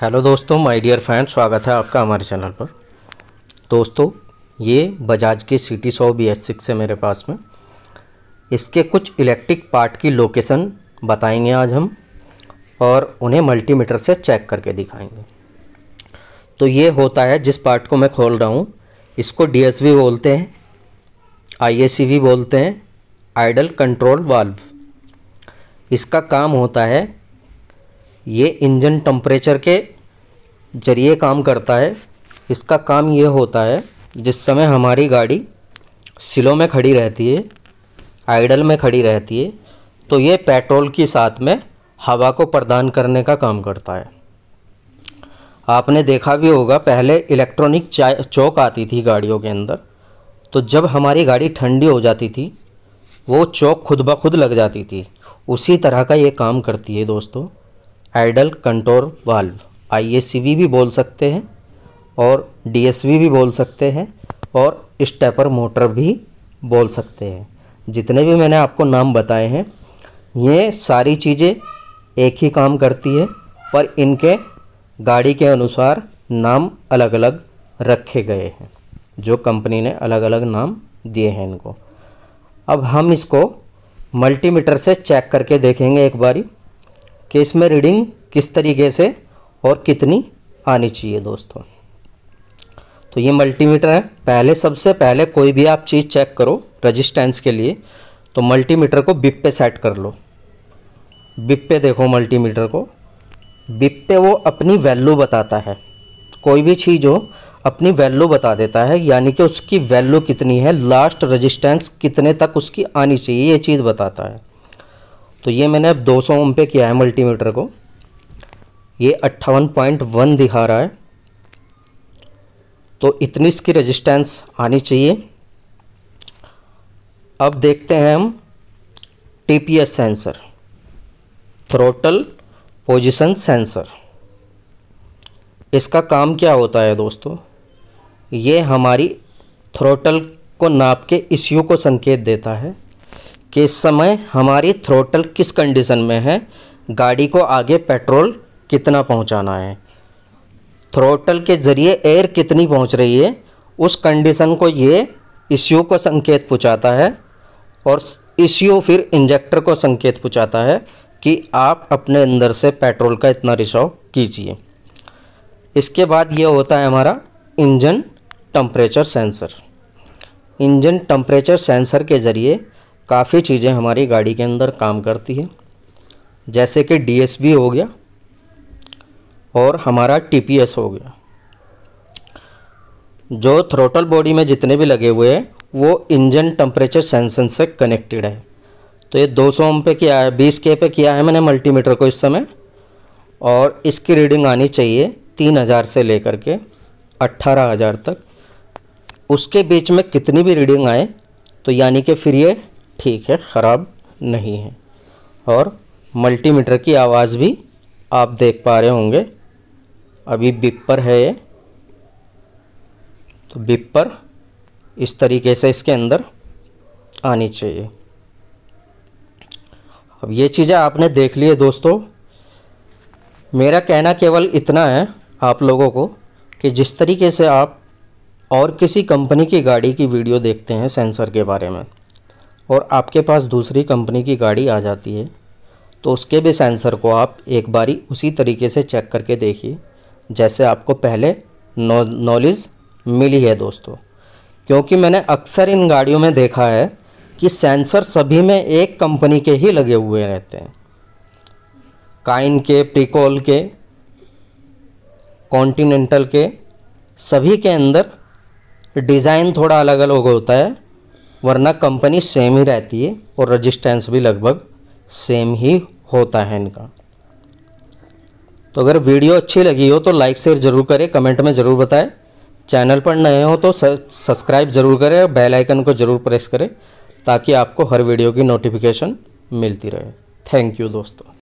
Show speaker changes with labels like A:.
A: hello दोस्तों my dear friend स्वागत है आपका हमारे चैनल पर दोस्तों ये बजाज की सी टी सौ बी एच सिक्स है मेरे पास में इसके कुछ इलेक्ट्रिक पार्ट की लोकेशन बताएंगे आज हम और उन्हें मल्टीमीटर से चेक करके दिखाएंगे तो ये होता है जिस पार्ट को मैं खोल रहा हूँ इसको डी एस वी बोलते हैं आई ए सी वी बोलते हैं आइडल कंट्रोल वाल्व इसका काम होता है ये इंजन टम्परेचर के जरिए काम करता है इसका काम ये होता है जिस समय हमारी गाड़ी सिलो में खड़ी रहती है आइडल में खड़ी रहती है तो ये पेट्रोल के साथ में हवा को प्रदान करने का काम करता है आपने देखा भी होगा पहले इलेक्ट्रॉनिक चौक आती थी गाड़ियों के अंदर तो जब हमारी गाड़ी ठंडी हो जाती थी वो चौक खुद ब खुद लग जाती थी उसी तरह का ये काम करती है दोस्तों आइडल कंट्रोल वाल्व आई भी बोल सकते हैं और डी भी बोल सकते हैं और स्टेपर मोटर भी बोल सकते हैं जितने भी मैंने आपको नाम बताए हैं ये सारी चीज़ें एक ही काम करती है पर इनके गाड़ी के अनुसार नाम अलग अलग रखे गए हैं जो कंपनी ने अलग अलग नाम दिए हैं इनको अब हम इसको मल्टीमीटर से चेक करके देखेंगे एक बारी कि इसमें रीडिंग किस तरीके से और कितनी आनी चाहिए दोस्तों तो ये मल्टीमीटर है पहले सबसे पहले कोई भी आप चीज़ चेक करो रजिस्टेंस के लिए तो मल्टीमीटर को बिप पे सेट कर लो बिप पे देखो मल्टीमीटर को बिप पे वो अपनी वैल्यू बताता है कोई भी चीज़ हो अपनी वैल्यू बता देता है यानी कि उसकी वैल्यू कितनी है लास्ट रजिस्टेंस कितने तक उसकी आनी चाहिए ये चीज़ बताता है तो ये मैंने अब 200 ओम पे किया है मल्टीमीटर को ये अट्ठावन पॉइंट वन दिखा रहा है तो इतनी इसकी रेजिस्टेंस आनी चाहिए अब देखते हैं हम TPS sensor throttle position sensor इसका काम क्या होता है दोस्तों ये हमारी थ्रोटल को नाप के इश्यू को संकेत देता है कि इस समय हमारी थ्रोटल किस कंडीशन में है गाड़ी को आगे पेट्रोल कितना पहुंचाना है थ्रोटल के ज़रिए एयर कितनी पहुंच रही है उस कंडीशन को ये इश्यू को संकेत पूछाता है और इश्यू फिर इंजेक्टर को संकेत पूछाता है कि आप अपने अंदर से पेट्रोल का इतना रिसाव कीजिए इसके बाद ये होता है हमारा engine temperature sensor engine temperature sensor के ज़रिए काफ़ी चीज़ें हमारी गाड़ी के अंदर काम करती है जैसे कि डीएसबी हो गया और हमारा टीपीएस हो गया जो थ्रोटल बॉडी में जितने भी लगे हुए हैं वो इंजन टेम्परेचर सेंसन से कनेक्टेड है तो ये 200 सौ पे किया है बीस के पे किया है मैंने मल्टीमीटर को इस समय और इसकी रीडिंग आनी चाहिए 3000 से लेकर के 18000 तक उसके बीच में कितनी भी रीडिंग आए तो यानी कि फिर ये ठीक है ख़राब नहीं है और मल्टीमीटर की आवाज़ भी आप देख पा रहे होंगे अभी बिप पर है ये तो बिप पर इस तरीके से इसके अंदर आनी चाहिए अब ये चीज़ें आपने देख ली है दोस्तों मेरा कहना केवल इतना है आप लोगों को कि जिस तरीके से आप और किसी कंपनी की गाड़ी की वीडियो देखते हैं सेंसर के बारे में और आपके पास दूसरी कंपनी की गाड़ी आ जाती है तो उसके भी सेंसर को आप एक बारी उसी तरीके से चेक करके देखिए जैसे आपको पहले नॉलेज मिली है दोस्तों क्योंकि मैंने अक्सर इन गाड़ियों में देखा है कि सेंसर सभी में एक कंपनी के ही लगे हुए रहते हैं काइन के प्रिकॉल के कॉन्टिनेंटल के सभी के अंदर डिज़ाइन थोड़ा अलग अलग होता है वरना कंपनी सेम ही रहती है और रजिस्टेंस भी लगभग सेम ही होता है इनका तो अगर वीडियो अच्छी लगी हो तो लाइक शेयर ज़रूर करें कमेंट में ज़रूर बताएं चैनल पर नए हो तो सब्सक्राइब ज़रूर करें और बेल आइकन को ज़रूर प्रेस करें ताकि आपको हर वीडियो की नोटिफिकेशन मिलती रहे थैंक यू दोस्तों